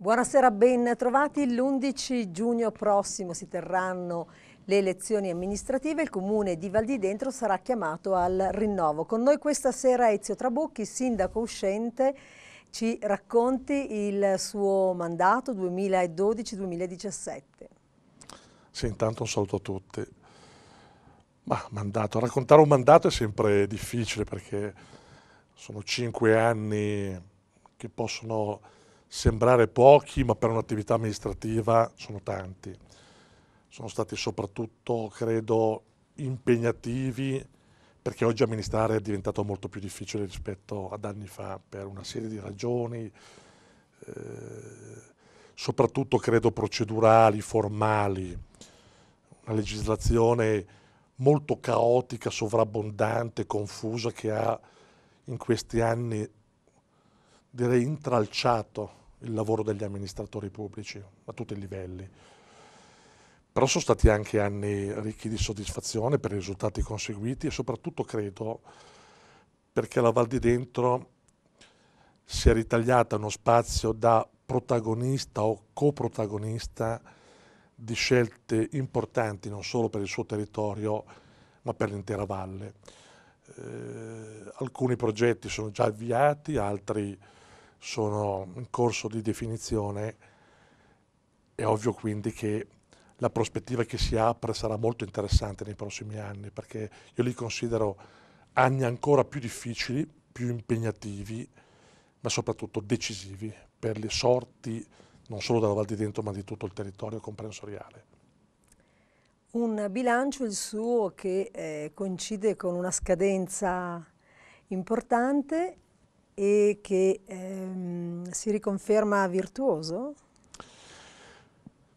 Buonasera, ben trovati. L'11 giugno prossimo si terranno le elezioni amministrative. Il comune di Val di Dentro sarà chiamato al rinnovo. Con noi questa sera Ezio Trabucchi, sindaco uscente, ci racconti il suo mandato 2012-2017. Sì, intanto un saluto a tutti. Ma mandato, raccontare un mandato è sempre difficile perché sono cinque anni che possono sembrare pochi, ma per un'attività amministrativa sono tanti. Sono stati soprattutto, credo, impegnativi perché oggi amministrare è diventato molto più difficile rispetto ad anni fa per una serie di ragioni, eh, soprattutto credo procedurali, formali, una legislazione molto caotica, sovrabbondante, confusa che ha in questi anni direi intralciato il lavoro degli amministratori pubblici a tutti i livelli. Però sono stati anche anni ricchi di soddisfazione per i risultati conseguiti e soprattutto credo perché la Val di Dentro si è ritagliata uno spazio da protagonista o coprotagonista di scelte importanti non solo per il suo territorio ma per l'intera valle. Eh, alcuni progetti sono già avviati, altri sono in corso di definizione, è ovvio quindi che la prospettiva che si apre sarà molto interessante nei prossimi anni, perché io li considero anni ancora più difficili, più impegnativi, ma soprattutto decisivi per le sorti non solo della Val di Dento, ma di tutto il territorio comprensoriale. Un bilancio, il suo, che eh, coincide con una scadenza importante e che ehm, si riconferma virtuoso?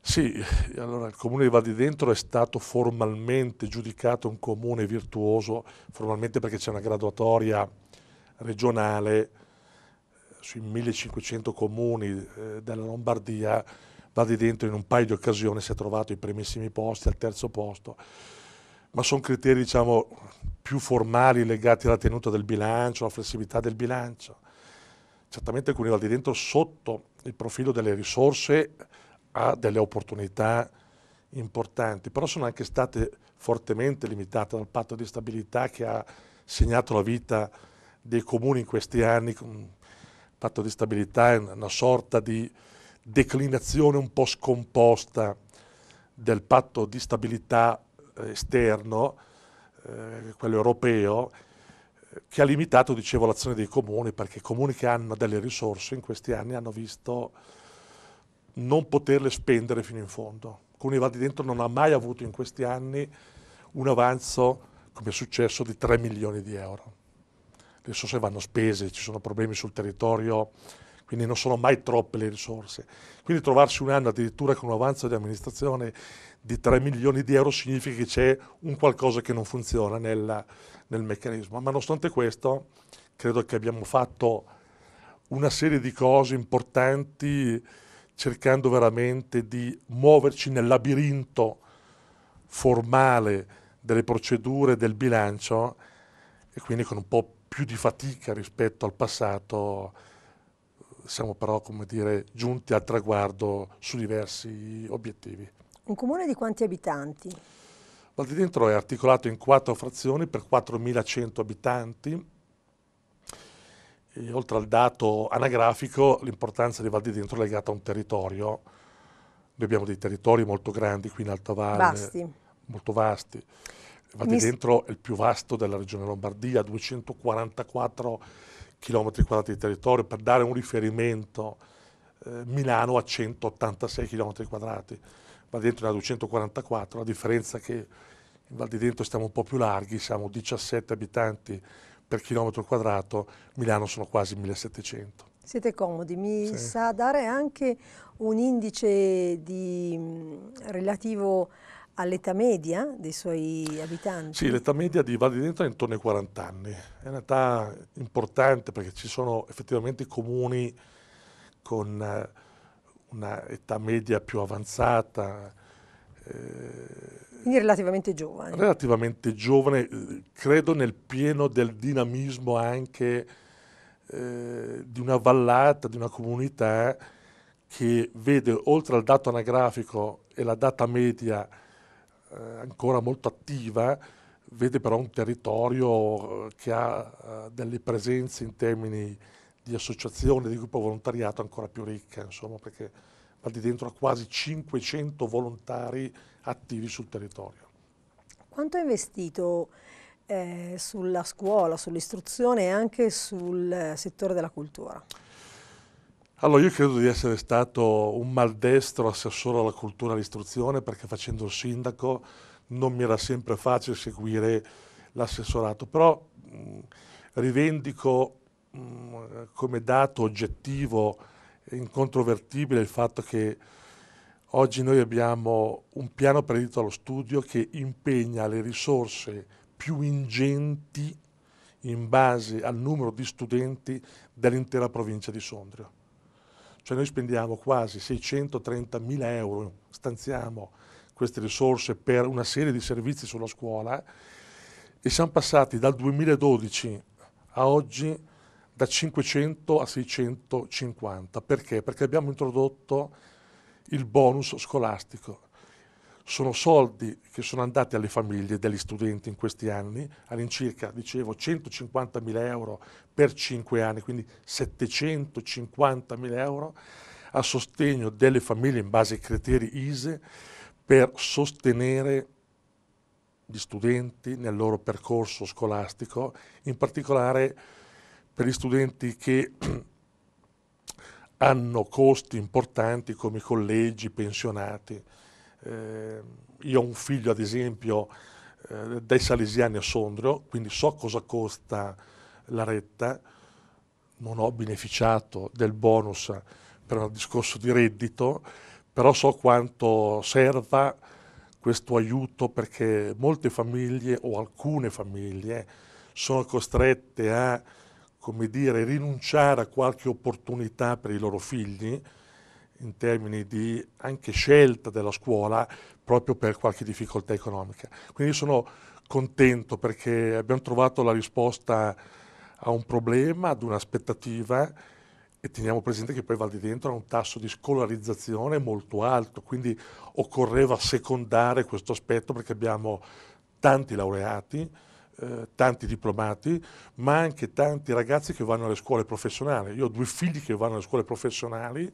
Sì, allora il comune di di Dentro è stato formalmente giudicato un comune virtuoso, formalmente perché c'è una graduatoria regionale eh, sui 1500 comuni eh, della Lombardia, di Dentro in un paio di occasioni si è trovato ai primissimi posti, al terzo posto ma sono criteri diciamo, più formali legati alla tenuta del bilancio, alla flessibilità del bilancio. Certamente alcuni valori dentro sotto il profilo delle risorse ha delle opportunità importanti, però sono anche state fortemente limitate dal patto di stabilità che ha segnato la vita dei comuni in questi anni. Il patto di stabilità è una sorta di declinazione un po' scomposta del patto di stabilità esterno, eh, quello europeo, eh, che ha limitato, dicevo, l'azione dei comuni, perché i comuni che hanno delle risorse in questi anni hanno visto non poterle spendere fino in fondo. Comuni Val di Dentro non ha mai avuto in questi anni un avanzo, come è successo, di 3 milioni di euro. Le se vanno spese, ci sono problemi sul territorio, quindi non sono mai troppe le risorse. Quindi trovarsi un anno addirittura con un avanzo di amministrazione di 3 milioni di euro significa che c'è un qualcosa che non funziona nel, nel meccanismo. Ma nonostante questo, credo che abbiamo fatto una serie di cose importanti cercando veramente di muoverci nel labirinto formale delle procedure del bilancio e quindi con un po' più di fatica rispetto al passato siamo però dire, giunti al traguardo su diversi obiettivi. Un comune di quanti abitanti? Dentro è articolato in quattro frazioni per 4.100 abitanti. E, oltre al dato anagrafico, l'importanza di Dentro è legata a un territorio. Noi abbiamo dei territori molto grandi qui in Alta Valle, vasti. molto vasti. Valdidentro Mi... è il più vasto della regione Lombardia, 244 km quadrati di territorio, per dare un riferimento, eh, Milano ha 186 km quadrati, va dentro ne ha 244, la differenza è che in Val di Dentro stiamo un po' più larghi, siamo 17 abitanti per chilometro quadrato, Milano sono quasi 1700. Siete comodi, mi sì. sa dare anche un indice di, mm, relativo all'età media dei suoi abitanti? Sì, l'età media di Val di Dentro è intorno ai 40 anni. È un'età importante perché ci sono effettivamente comuni con eh, un'età media più avanzata. Eh, Quindi relativamente giovane. Relativamente giovane, eh, credo nel pieno del dinamismo anche di una vallata, di una comunità che vede oltre al dato anagrafico e la data media eh, ancora molto attiva, vede però un territorio eh, che ha eh, delle presenze in termini di associazione, di gruppo volontariato ancora più ricca, insomma, perché va di dentro a quasi 500 volontari attivi sul territorio. Quanto è investito eh, sulla scuola, sull'istruzione e anche sul settore della cultura? Allora, io credo di essere stato un maldestro assessore alla cultura e all'istruzione perché facendo il sindaco non mi era sempre facile seguire l'assessorato, però mh, rivendico mh, come dato oggettivo e incontrovertibile il fatto che oggi noi abbiamo un piano predito allo studio che impegna le risorse più ingenti in base al numero di studenti dell'intera provincia di Sondrio. Cioè noi spendiamo quasi 630 mila euro, stanziamo queste risorse per una serie di servizi sulla scuola e siamo passati dal 2012 a oggi da 500 a 650. Perché? Perché abbiamo introdotto il bonus scolastico sono soldi che sono andati alle famiglie degli studenti in questi anni, all'incirca, dicevo, 150.000 euro per 5 anni, quindi 750.000 euro a sostegno delle famiglie in base ai criteri ISE per sostenere gli studenti nel loro percorso scolastico, in particolare per gli studenti che hanno costi importanti come collegi, pensionati eh, io ho un figlio ad esempio eh, dai Salesiani a Sondrio, quindi so cosa costa la retta, non ho beneficiato del bonus per un discorso di reddito, però so quanto serva questo aiuto perché molte famiglie o alcune famiglie eh, sono costrette a come dire, rinunciare a qualche opportunità per i loro figli in termini di anche scelta della scuola proprio per qualche difficoltà economica. Quindi sono contento perché abbiamo trovato la risposta a un problema, ad un'aspettativa e teniamo presente che poi Val di Dentro ha un tasso di scolarizzazione molto alto, quindi occorreva secondare questo aspetto perché abbiamo tanti laureati, eh, tanti diplomati, ma anche tanti ragazzi che vanno alle scuole professionali. Io ho due figli che vanno alle scuole professionali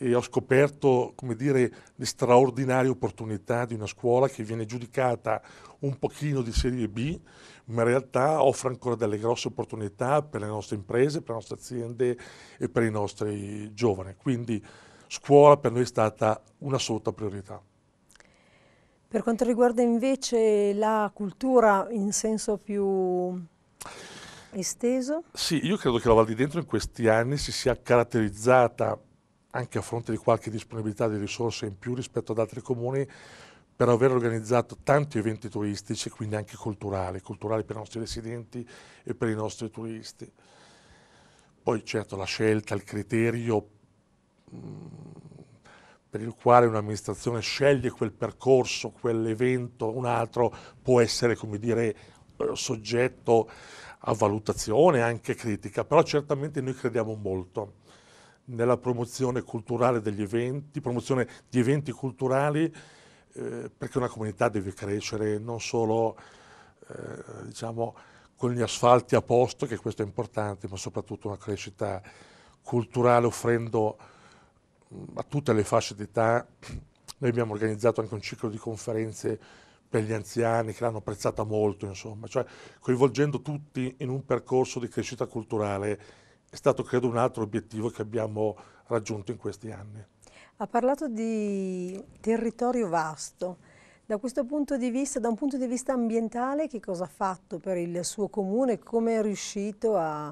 e ho scoperto come dire, le straordinarie opportunità di una scuola che viene giudicata un pochino di serie B, ma in realtà offre ancora delle grosse opportunità per le nostre imprese, per le nostre aziende e per i nostri giovani. Quindi scuola per noi è stata un'assoluta priorità. Per quanto riguarda invece la cultura in senso più esteso? Sì, io credo che la Val di Dentro in questi anni si sia caratterizzata anche a fronte di qualche disponibilità di risorse in più rispetto ad altri comuni, per aver organizzato tanti eventi turistici, quindi anche culturali, culturali per i nostri residenti e per i nostri turisti. Poi certo la scelta, il criterio mm, per il quale un'amministrazione sceglie quel percorso, quell'evento, un altro, può essere, come dire, eh, soggetto a valutazione, anche critica, però certamente noi crediamo molto nella promozione culturale degli eventi, promozione di eventi culturali, eh, perché una comunità deve crescere non solo eh, diciamo, con gli asfalti a posto, che questo è importante, ma soprattutto una crescita culturale offrendo mm, a tutte le fasce d'età. Noi abbiamo organizzato anche un ciclo di conferenze per gli anziani che l'hanno apprezzata molto, insomma, cioè coinvolgendo tutti in un percorso di crescita culturale è stato credo un altro obiettivo che abbiamo raggiunto in questi anni. Ha parlato di territorio vasto, da questo punto di vista, da un punto di vista ambientale, che cosa ha fatto per il suo comune? Come è riuscito a,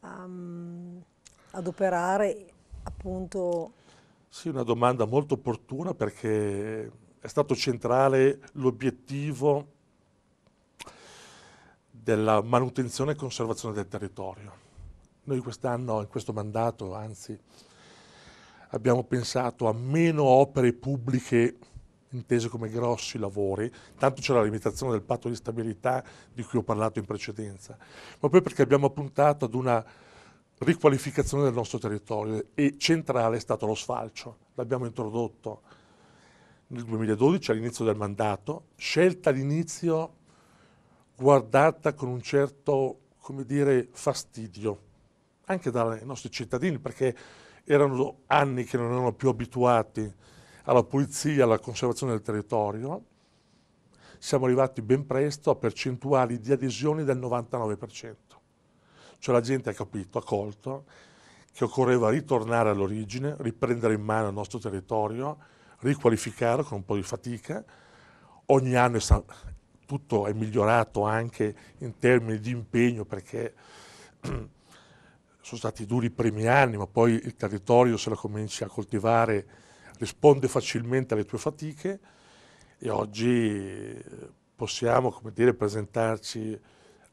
a, mm, ad operare appunto... Sì, una domanda molto opportuna perché è stato centrale l'obiettivo della manutenzione e conservazione del territorio. Noi quest'anno, in questo mandato, anzi, abbiamo pensato a meno opere pubbliche intese come grossi lavori, tanto c'è la limitazione del patto di stabilità di cui ho parlato in precedenza, ma poi perché abbiamo puntato ad una riqualificazione del nostro territorio e centrale è stato lo sfalcio, l'abbiamo introdotto nel 2012 all'inizio del mandato, scelta all'inizio guardata con un certo, come dire, fastidio anche dai nostri cittadini, perché erano anni che non erano più abituati alla pulizia, alla conservazione del territorio, siamo arrivati ben presto a percentuali di adesioni del 99%. Cioè la gente ha capito, ha colto che occorreva ritornare all'origine, riprendere in mano il nostro territorio, riqualificarlo con un po' di fatica. Ogni anno è tutto è migliorato anche in termini di impegno perché sono stati duri i primi anni, ma poi il territorio, se lo cominci a coltivare, risponde facilmente alle tue fatiche e oggi eh, possiamo dire, presentarci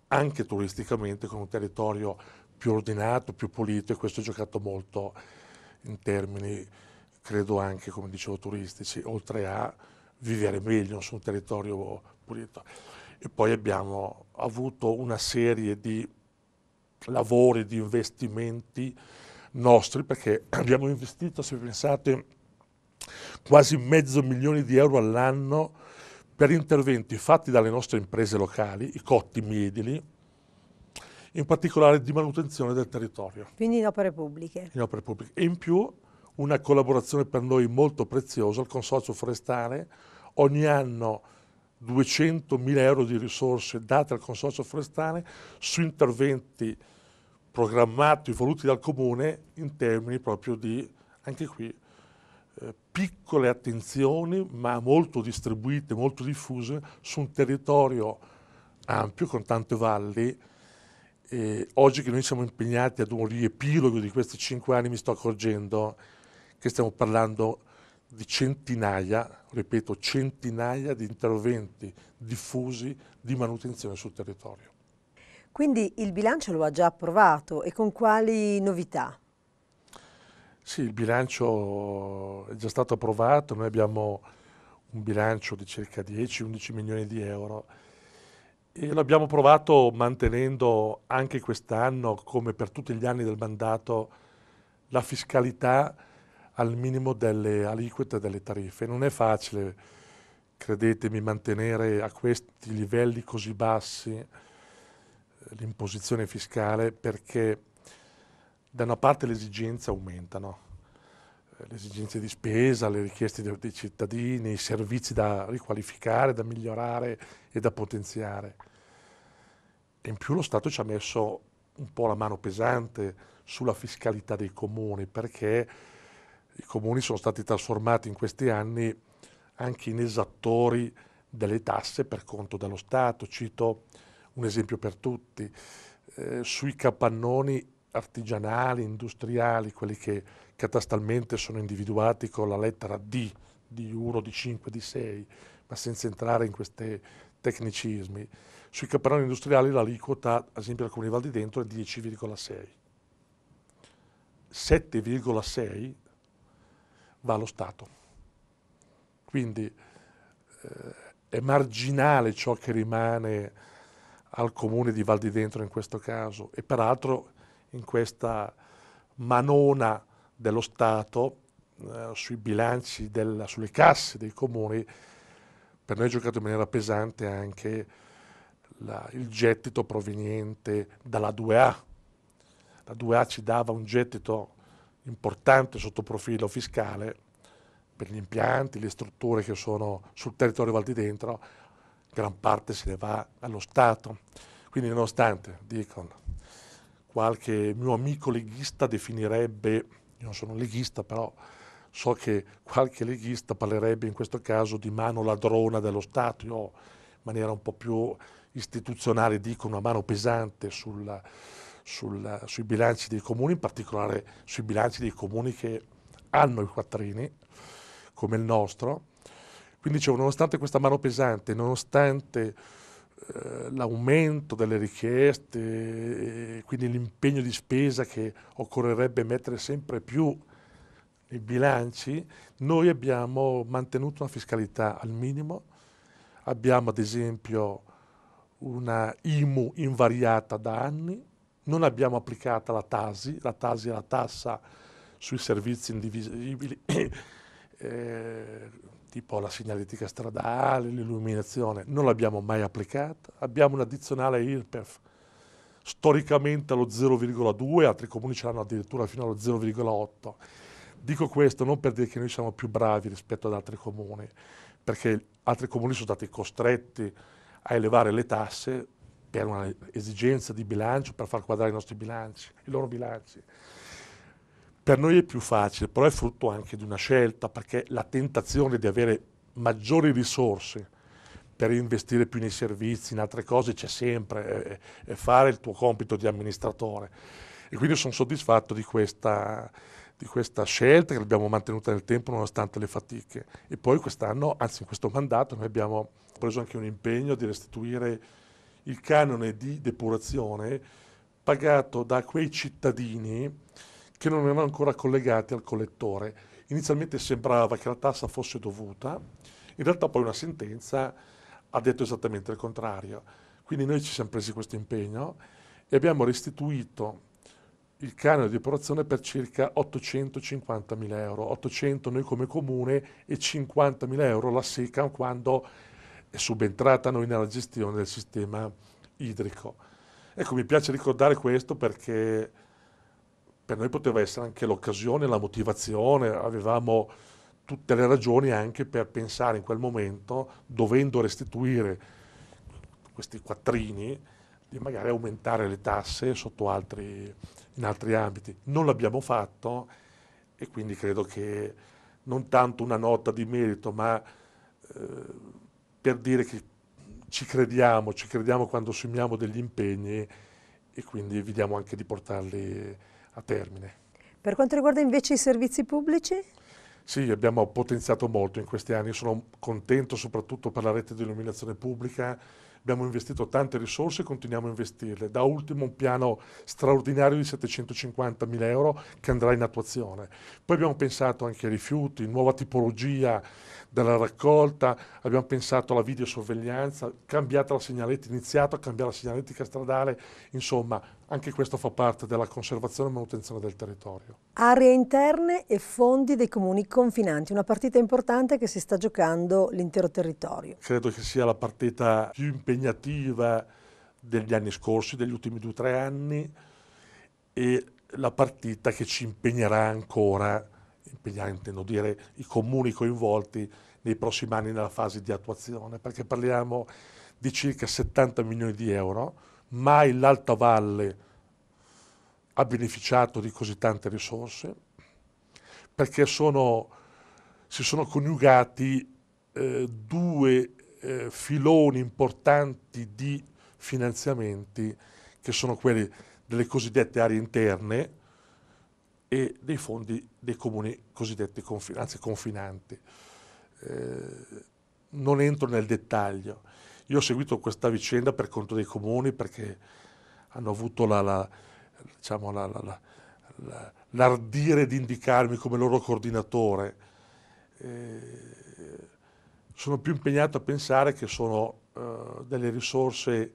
anche turisticamente con un territorio più ordinato, più pulito e questo è giocato molto in termini, credo anche, come dicevo, turistici, oltre a vivere meglio su un territorio pulito. E poi abbiamo avuto una serie di lavori, di investimenti nostri, perché abbiamo investito, se pensate, quasi mezzo milione di euro all'anno per interventi fatti dalle nostre imprese locali, i cotti miedili, in particolare di manutenzione del territorio. Quindi in opere pubbliche. In opere pubbliche. E in più una collaborazione per noi molto preziosa, il Consorzio Forestale ogni anno 200.000 euro di risorse date al Consorzio Forestale su interventi programmati, e voluti dal Comune in termini proprio di, anche qui, eh, piccole attenzioni ma molto distribuite, molto diffuse su un territorio ampio con tante valli. E oggi che noi siamo impegnati ad un riepilogo di questi cinque anni mi sto accorgendo che stiamo parlando di centinaia di ripeto, centinaia di interventi diffusi di manutenzione sul territorio. Quindi il bilancio lo ha già approvato e con quali novità? Sì, il bilancio è già stato approvato, noi abbiamo un bilancio di circa 10-11 milioni di euro e l'abbiamo abbiamo provato mantenendo anche quest'anno, come per tutti gli anni del mandato, la fiscalità al minimo delle aliquote delle tariffe. Non è facile, credetemi, mantenere a questi livelli così bassi eh, l'imposizione fiscale perché da una parte le esigenze aumentano, eh, le esigenze di spesa, le richieste dei cittadini, i servizi da riqualificare, da migliorare e da potenziare. in più lo Stato ci ha messo un po' la mano pesante sulla fiscalità dei comuni perché i comuni sono stati trasformati in questi anni anche in esattori delle tasse per conto dello Stato. Cito un esempio per tutti, eh, sui capannoni artigianali, industriali, quelli che catastalmente sono individuati con la lettera D, di 1, di 5, di 6, ma senza entrare in questi tecnicismi. Sui capannoni industriali l'aliquota, ad esempio la Comune Val di Dentro, è 10,6. 7,6 va allo Stato. Quindi eh, è marginale ciò che rimane al comune di Val di Dentro in questo caso e peraltro in questa manona dello Stato eh, sui bilanci, della, sulle casse dei comuni, per noi è giocato in maniera pesante anche la, il gettito proveniente dalla 2A. La 2A ci dava un gettito importante sotto profilo fiscale per gli impianti, le strutture che sono sul territorio Dentro, gran parte se ne va allo Stato. Quindi nonostante, dicono, qualche mio amico leghista definirebbe, io non sono leghista però, so che qualche leghista parlerebbe in questo caso di mano ladrona dello Stato, io in maniera un po' più istituzionale dico una mano pesante sulla sul, sui bilanci dei comuni, in particolare sui bilanci dei comuni che hanno i quattrini, come il nostro. Quindi dicevo, cioè, nonostante questa mano pesante, nonostante eh, l'aumento delle richieste, eh, quindi l'impegno di spesa che occorrerebbe mettere sempre più nei bilanci, noi abbiamo mantenuto una fiscalità al minimo, abbiamo ad esempio una IMU invariata da anni, non abbiamo applicata la TASI, la TASI è la tassa sui servizi indivisibili, eh, tipo la segnaletica stradale, l'illuminazione, non l'abbiamo mai applicata, abbiamo un addizionale IRPEF storicamente allo 0,2, altri comuni ce l'hanno addirittura fino allo 0,8. Dico questo non per dire che noi siamo più bravi rispetto ad altri comuni, perché altri comuni sono stati costretti a elevare le tasse per un'esigenza di bilancio, per far quadrare i nostri bilanci, i loro bilanci. Per noi è più facile, però è frutto anche di una scelta, perché la tentazione di avere maggiori risorse per investire più nei servizi, in altre cose c'è sempre, eh, fare il tuo compito di amministratore. E quindi sono soddisfatto di questa, di questa scelta che l'abbiamo mantenuta nel tempo nonostante le fatiche. E poi quest'anno, anzi in questo mandato, noi abbiamo preso anche un impegno di restituire il canone di depurazione pagato da quei cittadini che non erano ancora collegati al collettore. Inizialmente sembrava che la tassa fosse dovuta, in realtà poi una sentenza ha detto esattamente il contrario. Quindi noi ci siamo presi questo impegno e abbiamo restituito il canone di depurazione per circa 850.000 euro, 800 noi come comune e 50.000 euro la SECAM quando è subentrata noi nella gestione del sistema idrico. Ecco, mi piace ricordare questo perché per noi poteva essere anche l'occasione, la motivazione, avevamo tutte le ragioni anche per pensare in quel momento, dovendo restituire questi quattrini, di magari aumentare le tasse altri, in altri ambiti. Non l'abbiamo fatto e quindi credo che non tanto una nota di merito, ma eh, per dire che ci crediamo, ci crediamo quando assumiamo degli impegni e quindi vediamo anche di portarli a termine. Per quanto riguarda invece i servizi pubblici? Sì, abbiamo potenziato molto in questi anni, sono contento soprattutto per la rete di illuminazione pubblica, abbiamo investito tante risorse e continuiamo a investirle. Da ultimo un piano straordinario di 750 mila euro che andrà in attuazione. Poi abbiamo pensato anche ai rifiuti, nuova tipologia della raccolta, abbiamo pensato alla videosorveglianza, cambiata la segnaletica, iniziato a cambiare la segnaletica stradale, insomma anche questo fa parte della conservazione e manutenzione del territorio. Aree interne e fondi dei comuni confinanti, una partita importante che si sta giocando l'intero territorio. Credo che sia la partita più impegnativa degli anni scorsi, degli ultimi due o tre anni e la partita che ci impegnerà ancora impegnare, intendo dire, i comuni coinvolti nei prossimi anni nella fase di attuazione, perché parliamo di circa 70 milioni di euro, mai l'Alta Valle ha beneficiato di così tante risorse, perché sono, si sono coniugati eh, due eh, filoni importanti di finanziamenti, che sono quelli delle cosiddette aree interne, e dei fondi dei comuni cosiddetti confin- anzi confinanti. Eh, non entro nel dettaglio. Io ho seguito questa vicenda per conto dei comuni perché hanno avuto la, la, diciamo la, l'ardire di indicarmi come loro coordinatore. Eh, sono più impegnato a pensare che sono eh, delle risorse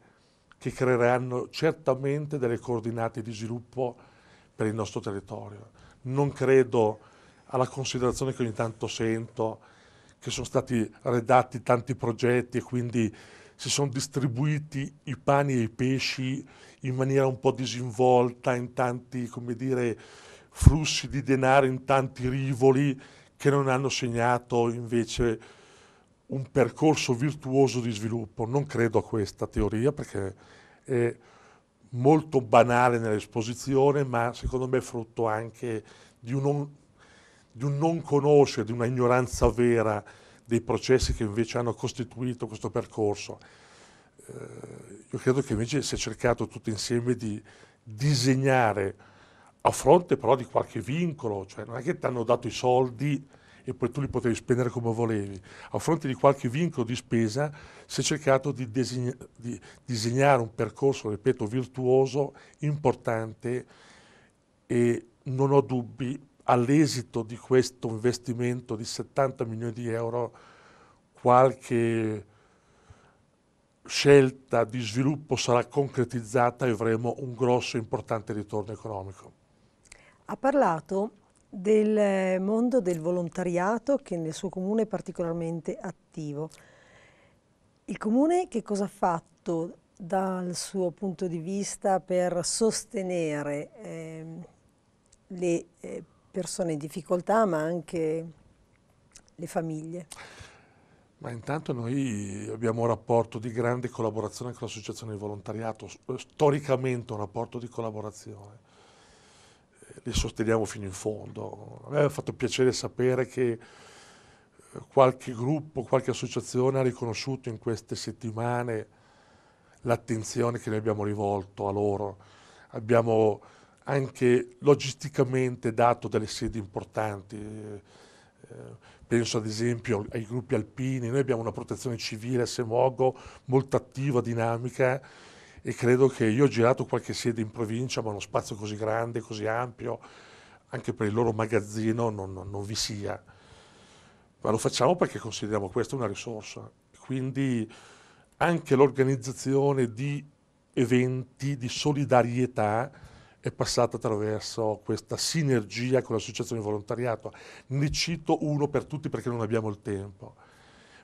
che creeranno certamente delle coordinate di sviluppo per il nostro territorio. Non credo alla considerazione che ogni tanto sento che sono stati redatti tanti progetti e quindi si sono distribuiti i pani e i pesci in maniera un po' disinvolta, in tanti, come dire, flussi di denaro, in tanti rivoli che non hanno segnato invece un percorso virtuoso di sviluppo. Non credo a questa teoria perché... Eh, molto banale nell'esposizione, ma secondo me frutto anche di un non, di un non conoscere, di una ignoranza vera dei processi che invece hanno costituito questo percorso. Eh, io credo che invece si è cercato tutti insieme di disegnare a fronte però di qualche vincolo, cioè non è che ti hanno dato i soldi e poi tu li potevi spendere come volevi. A fronte di qualche vincolo di spesa si è cercato di, disegna- di disegnare un percorso, ripeto, virtuoso, importante e non ho dubbi, all'esito di questo investimento di 70 milioni di euro, qualche scelta di sviluppo sarà concretizzata e avremo un grosso e importante ritorno economico. Ha parlato del eh, mondo del volontariato che nel suo comune è particolarmente attivo. Il comune che cosa ha fatto dal suo punto di vista per sostenere ehm, eh, le persone in difficoltà ma anche le famiglie? Ma intanto noi abbiamo un rapporto di grande collaborazione con l'associazione di volontariato, storicamente un rapporto di collaborazione li sosteniamo fino in fondo. A me ha fatto piacere sapere che eh, qualche gruppo, qualche associazione ha riconosciuto in queste settimane l'attenzione che noi abbiamo rivolto a loro. Abbiamo anche logisticamente dato delle sedi importanti. Eh, eh, penso ad esempio ai gruppi alpini, noi abbiamo una protezione civile a Semogo molto attiva, dinamica, e credo che io ho girato qualche sede in provincia, ma uno spazio così grande, così ampio, anche per il loro magazzino non, non, non vi sia. Ma lo facciamo perché consideriamo questa una risorsa. Quindi anche l'organizzazione di eventi di solidarietà è passata attraverso questa sinergia con l'associazione di volontariato. Ne cito uno per tutti perché non abbiamo il tempo.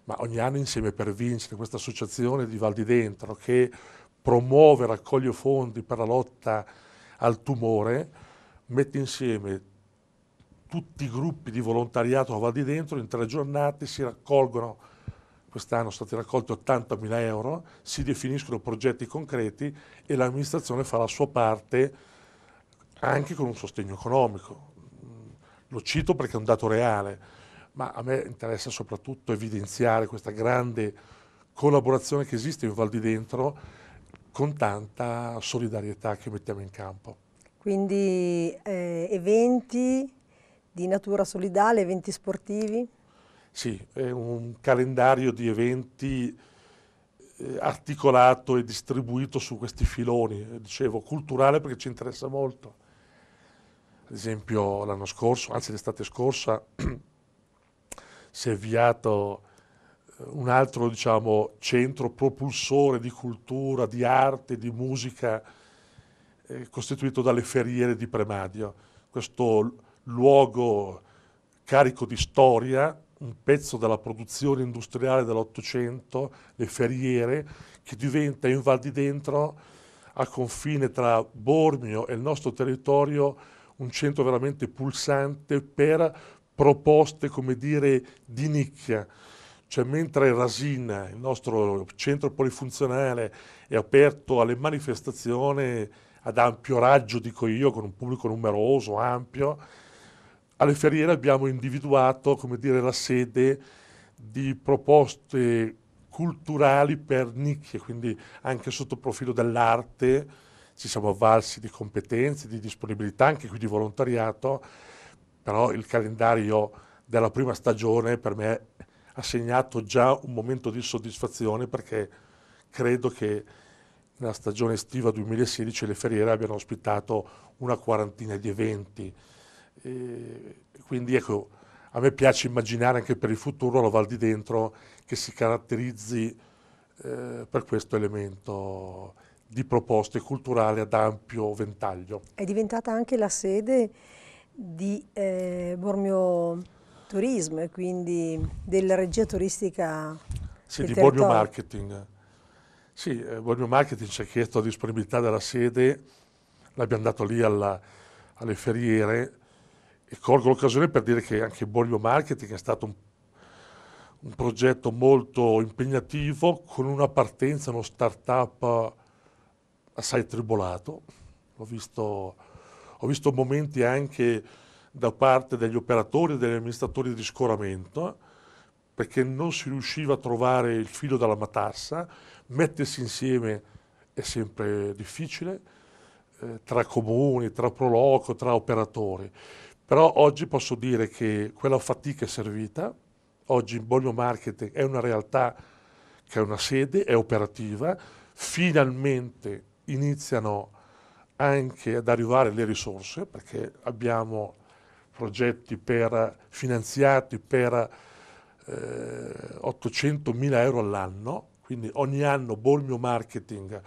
Ma ogni anno insieme per vincere questa associazione di Val di Dentro che promuove, raccoglie fondi per la lotta al tumore, mette insieme tutti i gruppi di volontariato che va di dentro, in tre giornate si raccolgono, quest'anno sono stati raccolti 80.000 euro, si definiscono progetti concreti e l'amministrazione fa la sua parte anche con un sostegno economico. Lo cito perché è un dato reale, ma a me interessa soprattutto evidenziare questa grande collaborazione che esiste in Val di Dentro con tanta solidarietà che mettiamo in campo. Quindi eh, eventi di natura solidale, eventi sportivi? Sì, è un calendario di eventi eh, articolato e distribuito su questi filoni, eh, dicevo culturale perché ci interessa molto. Ad esempio l'anno scorso, anzi l'estate scorsa, si è avviato un altro diciamo, centro propulsore di cultura, di arte, di musica, eh, costituito dalle Feriere di Premadio, questo luogo carico di storia, un pezzo della produzione industriale dell'Ottocento, le Feriere, che diventa in Val di Dentro, a confine tra Bormio e il nostro territorio, un centro veramente pulsante per proposte, come dire, di nicchia cioè, mentre Rasin, il nostro centro polifunzionale, è aperto alle manifestazioni ad ampio raggio, dico io, con un pubblico numeroso, ampio, alle feriere abbiamo individuato dire, la sede di proposte culturali per nicchie, quindi anche sotto il profilo dell'arte ci siamo avvalsi di competenze, di disponibilità, anche qui di volontariato, però il calendario della prima stagione per me ha segnato già un momento di soddisfazione perché credo che nella stagione estiva 2016 le feriere abbiano ospitato una quarantina di eventi. E quindi ecco, a me piace immaginare anche per il futuro la Val di Dentro che si caratterizzi eh, per questo elemento di proposte culturali ad ampio ventaglio. È diventata anche la sede di eh, Bormio turismo e quindi della regia turistica Sì, di territorio. Borneo Marketing. Sì, eh, Borneo Marketing ci ha chiesto la disponibilità della sede, l'abbiamo dato lì alla, alle feriere e colgo l'occasione per dire che anche Borneo Marketing è stato un, un progetto molto impegnativo con una partenza, uno start-up assai tribolato. Ho visto, ho visto momenti anche da parte degli operatori e degli amministratori di scoramento, perché non si riusciva a trovare il filo dalla matassa, mettersi insieme è sempre difficile, eh, tra comuni, tra proloco, tra operatori. Però oggi posso dire che quella fatica è servita, oggi il Marketing è una realtà che ha una sede, è operativa, finalmente iniziano anche ad arrivare le risorse perché abbiamo progetti per, finanziati per eh, 800 mila euro all'anno, quindi ogni anno Bolmio Marketing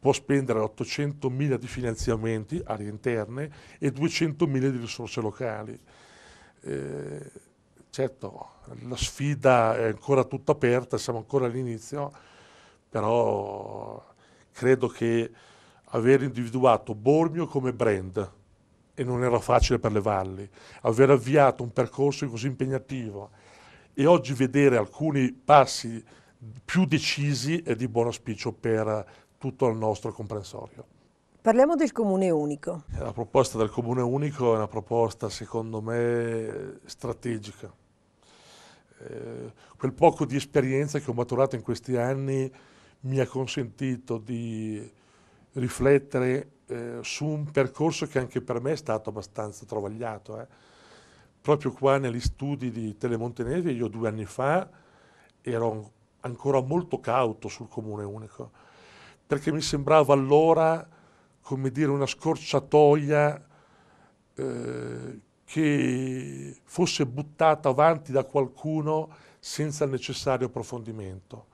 può spendere 800 mila di finanziamenti aree interne e 200 mila di risorse locali. Eh, certo, la sfida è ancora tutta aperta, siamo ancora all'inizio, però credo che aver individuato Bormio come brand, e non era facile per le valli, aver avviato un percorso così impegnativo e oggi vedere alcuni passi più decisi è di buon auspicio per tutto il nostro comprensorio. Parliamo del Comune Unico. La proposta del Comune Unico è una proposta, secondo me, strategica. Eh, quel poco di esperienza che ho maturato in questi anni mi ha consentito di riflettere eh, su un percorso che anche per me è stato abbastanza travagliato. Eh. Proprio qua negli studi di Telemontenese, io due anni fa ero ancora molto cauto sul comune unico, perché mi sembrava allora, come dire, una scorciatoia eh, che fosse buttata avanti da qualcuno senza il necessario approfondimento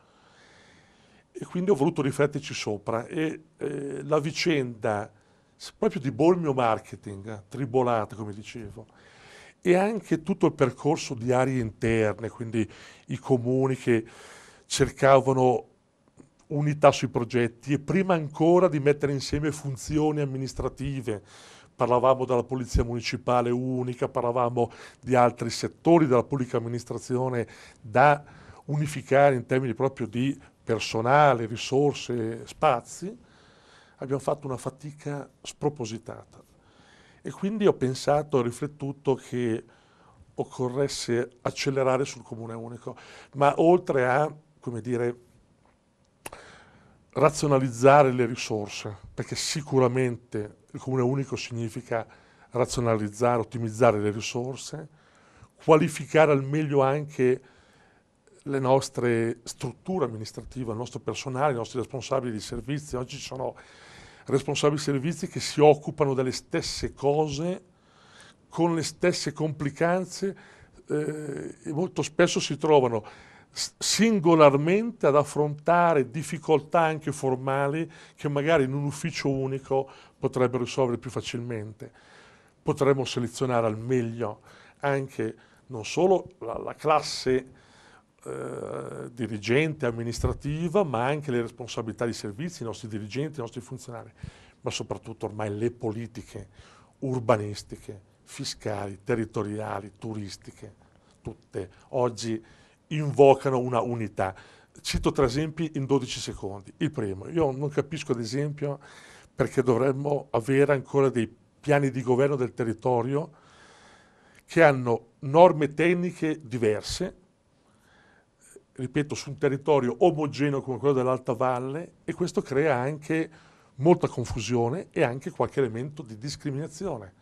e quindi ho voluto rifletterci sopra e eh, la vicenda proprio di Bormio Marketing, tribolata come dicevo, e anche tutto il percorso di aree interne, quindi i comuni che cercavano unità sui progetti e prima ancora di mettere insieme funzioni amministrative. Parlavamo della polizia municipale unica, parlavamo di altri settori della pubblica amministrazione da unificare in termini proprio di personale, risorse, spazi, abbiamo fatto una fatica spropositata. E quindi ho pensato, ho riflettuto che occorresse accelerare sul comune unico, ma oltre a, come dire, razionalizzare le risorse, perché sicuramente il comune unico significa razionalizzare, ottimizzare le risorse, qualificare al meglio anche le nostre strutture amministrative, il nostro personale, i nostri responsabili di servizi. Oggi ci sono responsabili di servizi che si occupano delle stesse cose con le stesse complicanze eh, e molto spesso si trovano singolarmente ad affrontare difficoltà anche formali che magari in un ufficio unico potrebbero risolvere più facilmente. Potremmo selezionare al meglio anche non solo la, la classe eh, dirigente, amministrativa, ma anche le responsabilità di servizi, i nostri dirigenti, i nostri funzionari, ma soprattutto ormai le politiche urbanistiche, fiscali, territoriali, turistiche, tutte oggi invocano una unità. Cito tre esempi in 12 secondi. Il primo, io non capisco ad esempio perché dovremmo avere ancora dei piani di governo del territorio che hanno norme tecniche diverse ripeto, su un territorio omogeneo come quello dell'Alta Valle e questo crea anche molta confusione e anche qualche elemento di discriminazione.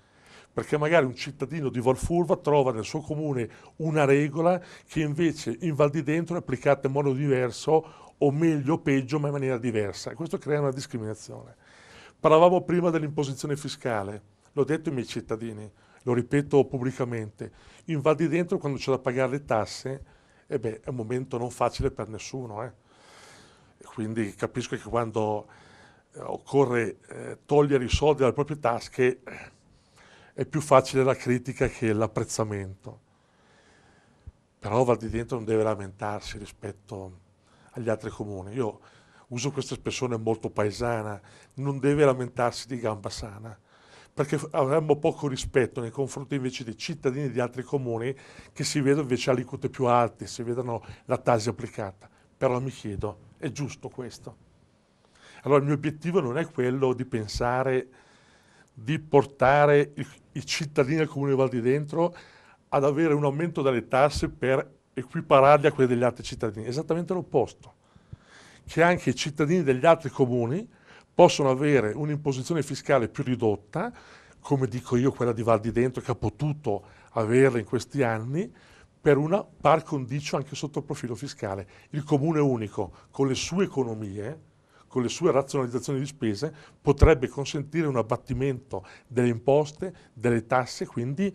Perché magari un cittadino di Valfurva trova nel suo comune una regola che invece in Val di Dentro è applicata in modo diverso o meglio o peggio ma in maniera diversa. Questo crea una discriminazione. Parlavamo prima dell'imposizione fiscale, l'ho detto ai miei cittadini, lo ripeto pubblicamente. In Val di Dentro quando c'è da pagare le tasse e eh beh, è un momento non facile per nessuno. Eh. Quindi capisco che quando eh, occorre eh, togliere i soldi dalle proprie tasche eh, è più facile la critica che l'apprezzamento. Però Val di Dentro non deve lamentarsi rispetto agli altri comuni. Io uso questa espressione molto paesana, non deve lamentarsi di gamba sana perché avremmo poco rispetto nei confronti invece dei cittadini di altri comuni che si vedono invece aliquote più alte, si vedono la tasi applicata. Però mi chiedo, è giusto questo? Allora il mio obiettivo non è quello di pensare di portare i, i cittadini del comune di Val di Dentro ad avere un aumento delle tasse per equipararli a quelli degli altri cittadini, esattamente l'opposto, che anche i cittadini degli altri comuni possono avere un'imposizione fiscale più ridotta, come dico io quella di Val di Dentro che ha potuto averla in questi anni, per una par condicio anche sotto il profilo fiscale. Il comune unico, con le sue economie, con le sue razionalizzazioni di spese, potrebbe consentire un abbattimento delle imposte, delle tasse, quindi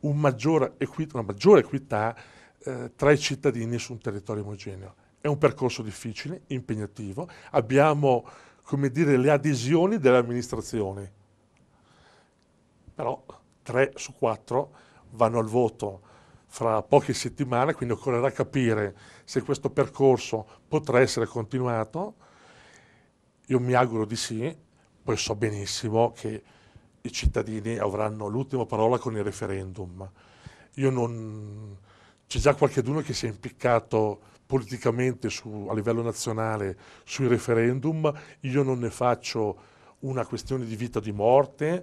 un maggior equità, una maggiore equità eh, tra i cittadini su un territorio omogeneo. È un percorso difficile, impegnativo. Abbiamo come dire, le adesioni delle amministrazioni. Però tre su quattro vanno al voto fra poche settimane, quindi occorrerà capire se questo percorso potrà essere continuato. Io mi auguro di sì, poi so benissimo che i cittadini avranno l'ultima parola con il referendum. Io non, c'è già qualcuno che si è impiccato politicamente su, a livello nazionale sui referendum, io non ne faccio una questione di vita o di morte,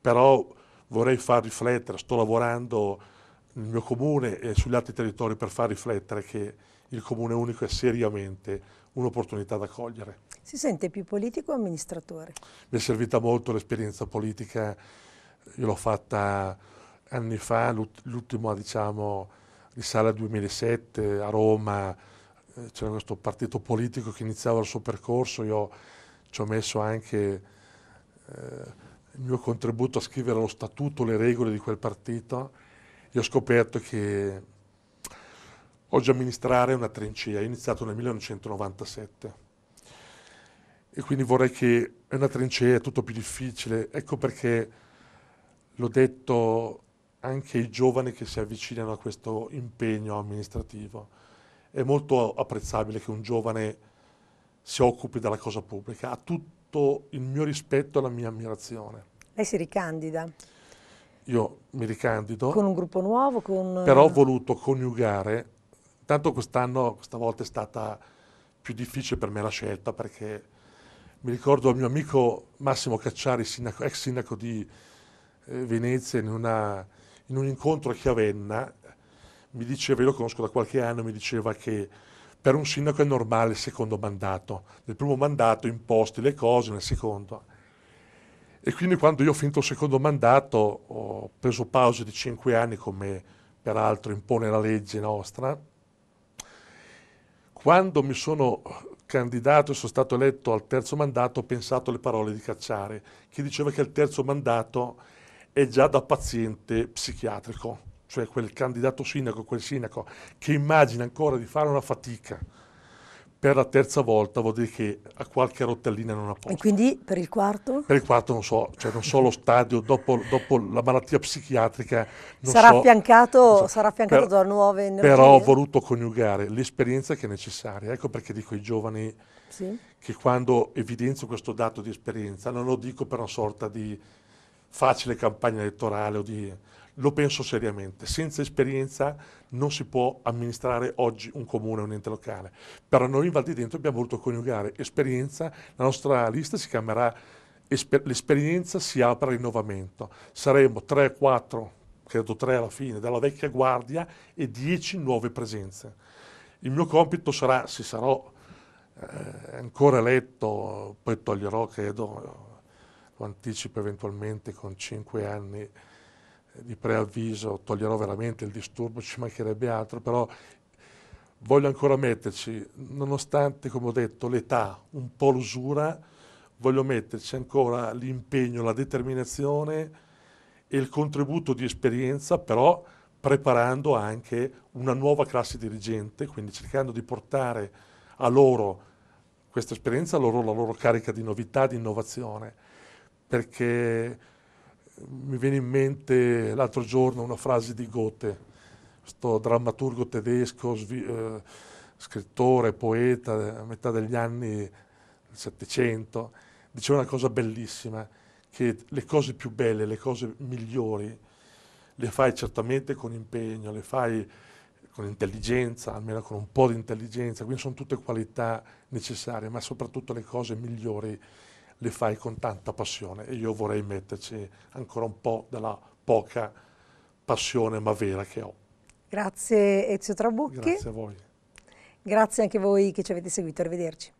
però vorrei far riflettere, sto lavorando nel mio comune e sugli altri territori per far riflettere che il comune unico è seriamente un'opportunità da cogliere. Si sente più politico o amministratore? Mi è servita molto l'esperienza politica, io l'ho fatta anni fa, l'ultima diciamo, risale al 2007 a Roma, eh, c'era questo partito politico che iniziava il suo percorso, io ci ho messo anche eh, il mio contributo a scrivere lo statuto, le regole di quel partito, e ho scoperto che oggi amministrare è una trincea, è iniziato nel 1997 e quindi vorrei che è una trincea, è tutto più difficile, ecco perché l'ho detto anche i giovani che si avvicinano a questo impegno amministrativo. È molto apprezzabile che un giovane si occupi della cosa pubblica, ha tutto il mio rispetto e la mia ammirazione. Lei si ricandida? Io mi ricandido. Con un gruppo nuovo? Con... Eh, Però ho voluto coniugare, tanto quest'anno, questa volta è stata più difficile per me la scelta perché mi ricordo il mio amico Massimo Cacciari, sindaco, ex sindaco di eh, Venezia, in una in un incontro a Chiavenna, mi diceva, io lo conosco da qualche anno, mi diceva che per un sindaco è normale il secondo mandato, nel primo mandato imposti le cose, nel secondo. E quindi quando io ho finito il secondo mandato ho preso pause di cinque anni come peraltro impone la legge nostra. Quando mi sono candidato e sono stato eletto al terzo mandato ho pensato alle parole di Cacciare, che diceva che il terzo mandato è già da paziente psichiatrico, cioè quel candidato sindaco, quel sindaco che immagina ancora di fare una fatica per la terza volta vuol dire che a qualche rotellina non ha posto. E quindi per il quarto? Per il quarto non so, cioè non so lo stadio, dopo, dopo la malattia psichiatrica sarà, so, affiancato, so. sarà affiancato per, da nuove energie? Però ho voluto coniugare l'esperienza che è necessaria, ecco perché dico ai giovani sì. che quando evidenzio questo dato di esperienza non lo dico per una sorta di facile campagna elettorale o di... Lo penso seriamente, senza esperienza non si può amministrare oggi un comune o un ente locale. Però noi in Val di Dentro abbiamo voluto coniugare esperienza, la nostra lista si chiamerà L'esperienza si apre rinnovamento. Saremo 3, 4, credo 3 alla fine, della vecchia guardia e 10 nuove presenze. Il mio compito sarà, se sarò eh, ancora eletto, poi toglierò, credo, o anticipo eventualmente con 5 anni eh, di preavviso, toglierò veramente il disturbo, ci mancherebbe altro, però voglio ancora metterci, nonostante, come ho detto, l'età un po' l'usura, voglio metterci ancora l'impegno, la determinazione e il contributo di esperienza, però preparando anche una nuova classe dirigente, quindi cercando di portare a loro questa esperienza, a loro la loro carica di novità, di innovazione perché eh, mi viene in mente l'altro giorno una frase di Goethe, questo drammaturgo tedesco, svi- eh, scrittore, poeta a metà degli anni Settecento, diceva una cosa bellissima, che le cose più belle, le cose migliori, le fai certamente con impegno, le fai con intelligenza, almeno con un po' di intelligenza, quindi sono tutte qualità necessarie, ma soprattutto le cose migliori le fai con tanta passione e io vorrei metterci ancora un po' della poca passione ma vera che ho. Grazie Ezio Trabucchi. Grazie a voi. Grazie anche a voi che ci avete seguito, arrivederci.